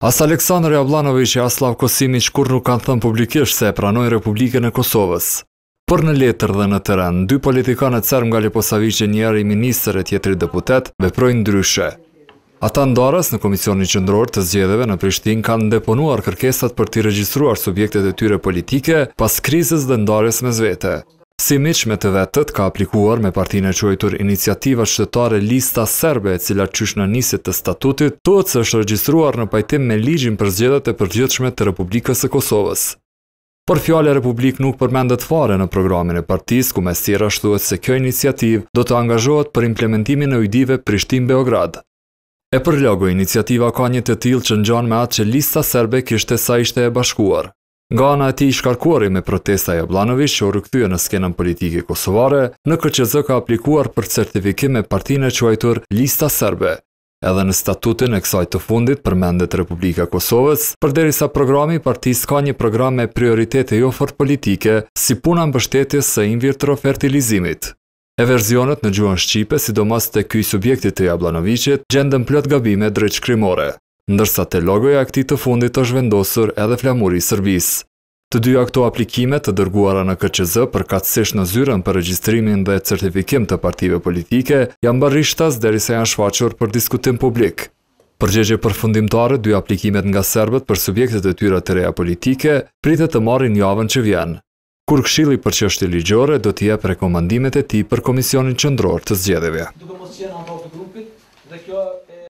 As Aleksandr Jablanovic e Aslav Kosinic kur nuk kanë thënë publikisht se e pranojnë Republikën e Kosovës. Për në letër dhe në tëren, dy politikanët sërmë nga Leposavic e njerë i minister e tjetëri deputet veprojnë dryshe. Ata ndarës në Komisioni Qëndror të zgjedeve në Prishtin kanë deponuar kërkesat për t'i regjistruar subjektet e tyre politike pas krizës dhe ndarës me zvete. Si miq me të vetët ka aplikuar me partinë e quajtur iniciativa shtetare Lista Serbe, e cila qysh në nisit të statutit, tohet është regjistruar në pajtim me ligjim për zgjedhjet e përgjithshme të Republikës së Kosovës. Por fjale Republik nuk përmendet fare në programin e partisë, ku mes tjera shtuhet se kjo iniciativë do të angazhohet për implementimin e ujdive Prishtin Beograd. E për logo, iniciativa ka një të tilë që në gjanë me atë që lista serbe kishte sa ishte e bashkuar. Nga anë ati i shkarkuari me protesta e Blanovic që u në skenën politike kosovare, në KQZ ka aplikuar për certifikim me partinë quajtur Lista Serbe. Edhe në statutin e kësaj të fundit përmendet Republika e Kosovës, përderisa programi i partisë ka një program me prioritete jo fort politike, si puna mbështetjes së in vitro fertilizimit. E verzionet në gjuhën shqipe, sidomos te ky subjekti të Jablanoviçit, gjenden plot gabime drejtshkrimore ndërsa të logoja e të fundit është vendosur edhe flamuri i sërbis. Të dyja këto aplikime të dërguara në KCZ për katsesh në zyren për regjistrimin dhe certifikim të partive politike, janë bërri shtas deri se janë shfaqër për diskutim publik. Përgjegje për fundimtare, dy aplikimet nga serbet për subjektet e tyra të reja politike, pritë të marin javën që vjenë. Kur këshili për që është i ligjore, do t'je për rekomandimet e ti për Komisionin Qëndror të zgjedeve.